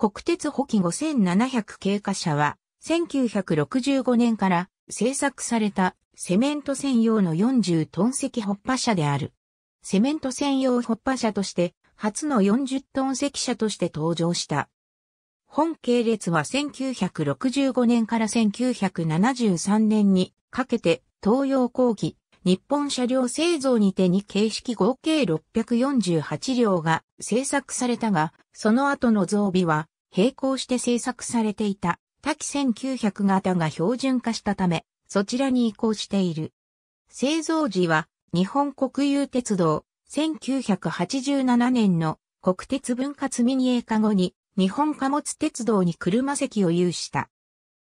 国鉄補機5700経過車は、1965年から製作されたセメント専用の40トン積発破車である。セメント専用発破車として、初の40トン積車として登場した。本系列は1965年から1973年にかけて東洋工技、日本車両製造にてに形式合計648両が製作されたが、その後の増備は並行して製作されていた多機1900型が標準化したため、そちらに移行している。製造時は日本国有鉄道1987年の国鉄分割民営化後に日本貨物鉄道に車席を有した。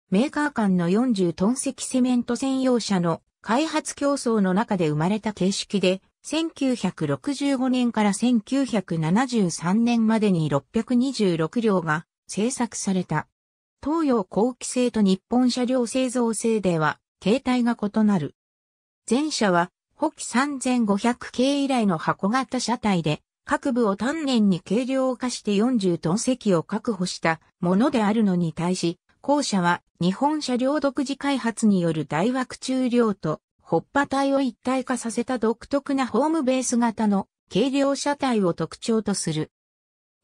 メーカー間の40トン積セメント専用車の開発競争の中で生まれた形式で、1965年から1973年までに626両が製作された。東洋後期製と日本車両製造製では、形態が異なる。前者は、補機3500系以来の箱型車体で、各部を丹念に軽量化して40トン席を確保したものであるのに対し、後者は日本車両独自開発による大枠中量とホッパ体を一体化させた独特なホームベース型の軽量車体を特徴とする。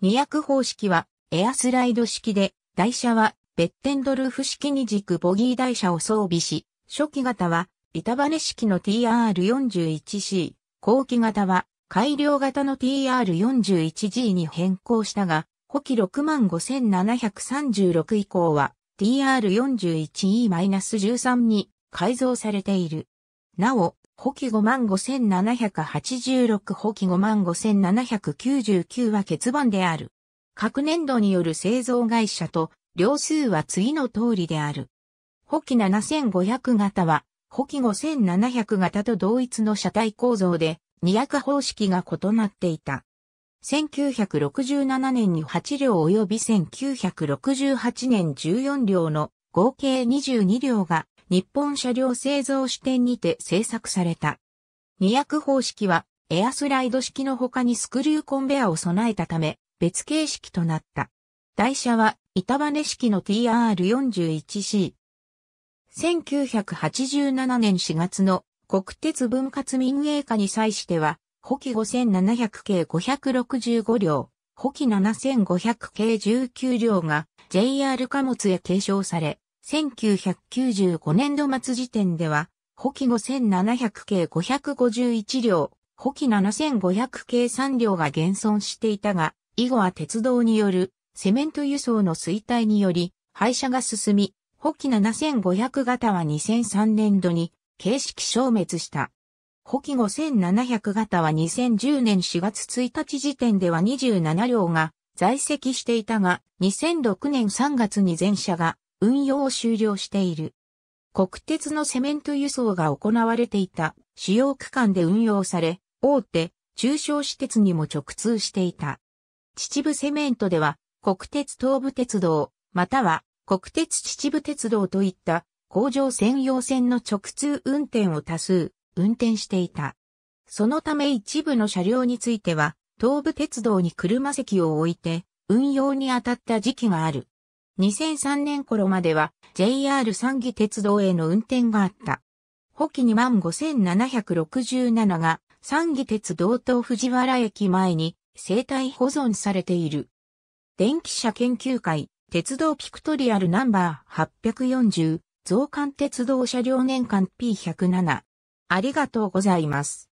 二役方式はエアスライド式で、台車はベッテンドルフ式に軸ボギー台車を装備し、初期型は板バネ式の TR41C、後期型は改良型の TR41G に変更したが、補機65,736以降は t r 4 1 e 1 3に改造されている。なお、補機55786補機55799は欠番である。各年度による製造会社と両数は次の通りである。補機7500型は、補機5700型と同一の車体構造で、200方式が異なっていた。1967年に8両及び1968年14両の合計22両が日本車両製造支店にて製作された。二役方式はエアスライド式の他にスクリューコンベアを備えたため別形式となった。台車は板羽式の TR41C。1987年4月の国鉄分割民営化に際しては補機5700系565両、補機7500系19両が JR 貨物へ継承され、1995年度末時点では、補機5700系551両、補機7500系3両が現存していたが、以後は鉄道によるセメント輸送の衰退により廃車が進み、補機7500型は2003年度に形式消滅した。補機5700型は2010年4月1日時点では27両が在籍していたが、2006年3月に全車が運用を終了している。国鉄のセメント輸送が行われていた主要区間で運用され、大手、中小私鉄にも直通していた。秩父セメントでは、国鉄東武鉄道、または国鉄秩父鉄道といった工場専用線の直通運転を多数運転していた。そのため一部の車両については、東武鉄道に車席を置いて、運用に当たった時期がある。2003年頃までは JR 三義鉄道への運転があった。補機2万5767が三義鉄道東藤原駅前に生体保存されている。電気車研究会、鉄道ピクトリアルナンバー840、増刊鉄道車両年間 P107。ありがとうございます。